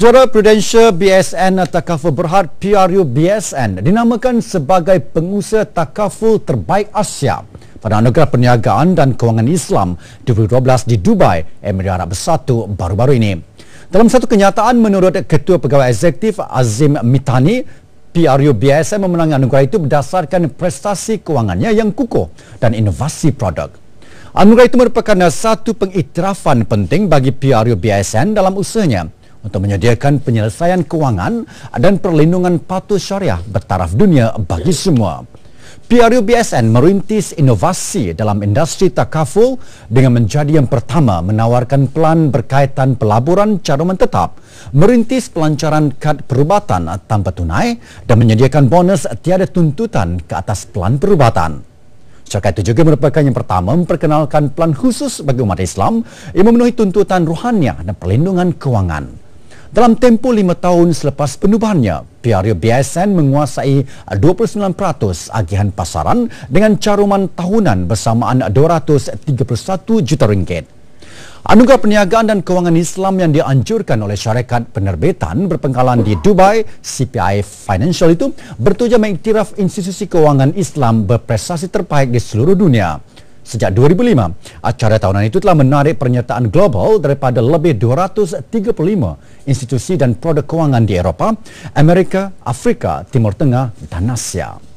Saudara Prudential BSN Takaful Berhad PRU BSN dinamakan sebagai pengusaha takaful terbaik Asia pada Anugerah Perniagaan dan Kewangan Islam 2012 di Dubai, Emirat Arab Bersatu baru-baru ini. Dalam satu kenyataan menurut Ketua Pegawai Eksekutif Azim Mitani, PRU BSN memenangi anugerah itu berdasarkan prestasi kewangannya yang kukuh dan inovasi produk. Anugerah itu merupakan satu pengiktirafan penting bagi PRU BSN dalam usahanya untuk menyediakan penyelesaian kewangan dan perlindungan patuh syariah bertaraf dunia bagi semua. PRU BSN merintis inovasi dalam industri takaful dengan menjadi yang pertama menawarkan pelan berkaitan pelaburan caruman tetap, merintis pelancaran kad perubatan tanpa tunai dan menyediakan bonus tiada tuntutan ke atas pelan perubatan. Cakap itu juga merupakan yang pertama memperkenalkan pelan khusus bagi umat Islam yang memenuhi tuntutan ruhannya dan perlindungan kewangan. Dalam tempoh lima tahun selepas penubahannya, PRU BSN menguasai 29% agihan pasaran dengan caruman tahunan bersamaan 231 juta ringgit. Anugerah Perniagaan dan Kewangan Islam yang dianjurkan oleh syarikat penerbitan berpengkalan di Dubai, CPI Financial itu bertujuan mengiktiraf institusi kewangan Islam berprestasi terbaik di seluruh dunia. Sejak 2005, acara tahunan itu telah menarik pernyataan global daripada lebih 235 institusi dan produk kewangan di Eropah, Amerika, Afrika, Timur Tengah dan Asia.